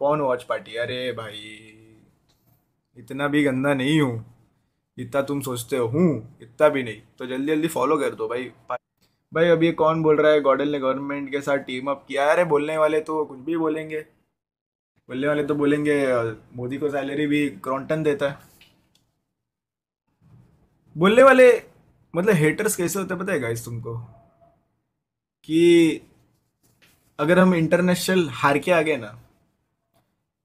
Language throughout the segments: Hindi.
पॉन वॉच पार्टी अरे भाई इतना भी गंदा नहीं हूँ इतना तुम सोचते हो हूँ इतना भी नहीं तो जल्दी जल्दी फॉलो कर दो भाई भाई अभी कौन बोल रहा है गॉडल ने गवर्नमेंट के साथ टीम अप किया अरे बोलने वाले तो कुछ भी बोलेंगे बोलने वाले तो बोलेंगे मोदी को सैलरी भी क्रॉन्टन देता है बोलने वाले मतलब हेटर्स कैसे होते पता है गाइस तुमको कि अगर हम इंटरनेशनल हार के आ गए ना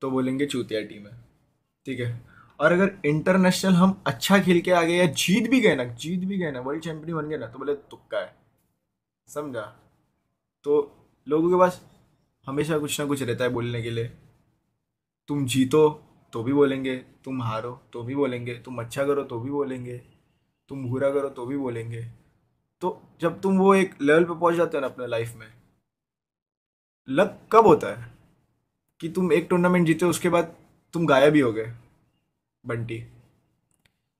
तो बोलेंगे चूतिया टीम है ठीक है और अगर इंटरनेशनल हम अच्छा खेल के आ गए या जीत भी गए ना जीत भी गए ना वर्ल्ड चैंपियन बन गए ना तो बोले तुक्का है समझा तो लोगों के पास हमेशा कुछ ना कुछ रहता है बोलने के लिए तुम जीतो तो भी बोलेंगे तुम हारो तो भी बोलेंगे तुम अच्छा करो तो भी बोलेंगे तुम बुरा करो तो भी बोलेंगे तो जब तुम वो एक लेवल पे पहुंच जाते हो ना अपने लाइफ में लक कब होता है कि तुम एक टूर्नामेंट जीते उसके बाद तुम गायब ही हो गए बंटी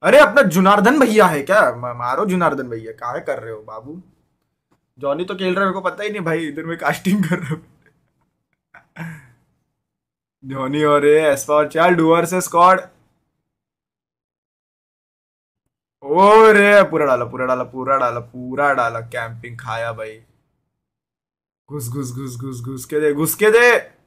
अरे अपना जुनार्दन भैया है क्या मारो जुनार्दन भैया कहा कर रहे हो बाबू जॉनी तो खेल रहा है मेरे को पता ही नहीं भाई इधर में कास्टिंग कर रहा हूँ धोनी और एस्पावर चल डुअर से स्कॉड ओ रे पूरा डाला पूरा डाला पूरा डाला पूरा डाला कैंपिंग खाया भाई घुस घुस घुस घुस घुस के दे घुस के दे